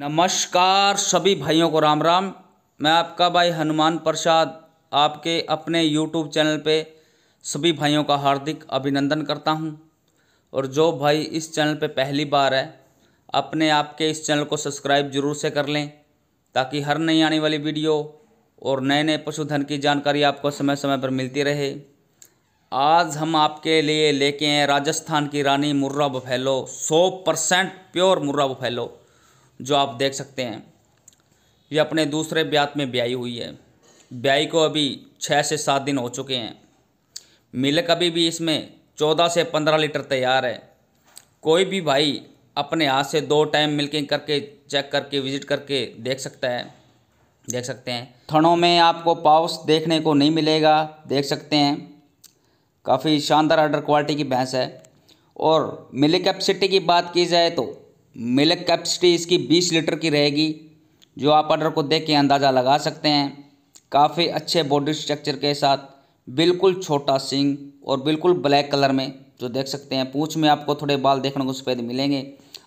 नमस्कार सभी भाइयों को राम राम मैं आपका भाई हनुमान प्रसाद आपके अपने यूट्यूब चैनल पे सभी भाइयों का हार्दिक अभिनंदन करता हूँ और जो भाई इस चैनल पे पहली बार है अपने आपके इस चैनल को सब्सक्राइब जरूर से कर लें ताकि हर नई आने वाली वीडियो और नए नए पशुधन की जानकारी आपको समय समय पर मिलती रहे आज हम आपके लिए लेके हैं राजस्थान की रानी मुर्रा बफेलो सौ परसेंट प्योर मुर्रा बफेलो जो आप देख सकते हैं ये अपने दूसरे ब्यात में ब्याई हुई है ब्याई को अभी छः से सात दिन हो चुके हैं मिल्क अभी भी इसमें चौदह से पंद्रह लीटर तैयार है कोई भी भाई अपने हाथ से दो टाइम मिल्किंग करके चेक करके विजिट करके देख सकता है देख सकते हैं थनों में आपको पाउस देखने को नहीं मिलेगा देख सकते हैं काफ़ी शानदार आर्डर क्वालिटी की भैंस है और मिल्क कैपेसिटी की बात की जाए तो मिल्क कैपेसिटी इसकी 20 लीटर की रहेगी जो आप ऑर्डर को देख के अंदाज़ा लगा सकते हैं काफ़ी अच्छे बॉडी स्ट्रक्चर के साथ बिल्कुल छोटा सिंग और बिल्कुल ब्लैक कलर में जो देख सकते हैं पूछ में आपको थोड़े बाल देखने को सफ़ेद मिलेंगे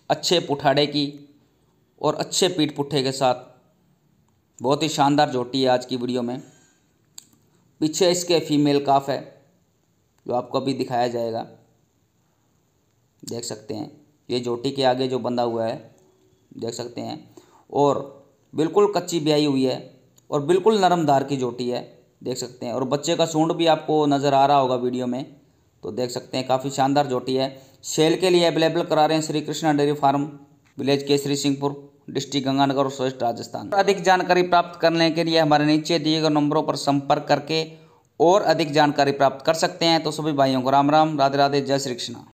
अच्छे पुठाड़े की और अच्छे पीठ पुट्ठे के साथ बहुत ही शानदार जोटी है आज की वीडियो में पीछे इसके फीमेल काफ है जो आपको अभी दिखाया जाएगा देख सकते हैं ये जोटी के आगे जो बंधा हुआ है देख सकते हैं और बिल्कुल कच्ची ब्याई हुई है और बिल्कुल नरम धार की जोटी है देख सकते हैं और बच्चे का सूंड भी आपको नज़र आ रहा होगा वीडियो में तो देख सकते हैं काफ़ी शानदार जोटी है सेल के लिए अवेलेबल करा रहे हैं Shri Krishna dairy farm village Kesrisinghpur district Ganganagar और स्वेस्ट राजस्थान अधिक जानकारी प्राप्त करने के लिए हमारे नीचे दिए गए नंबरों पर संपर्क करके और अधिक जानकारी प्राप्त कर सकते हैं तो सभी भाइयों को राम राम राधे राधे जय श्री कृष्णा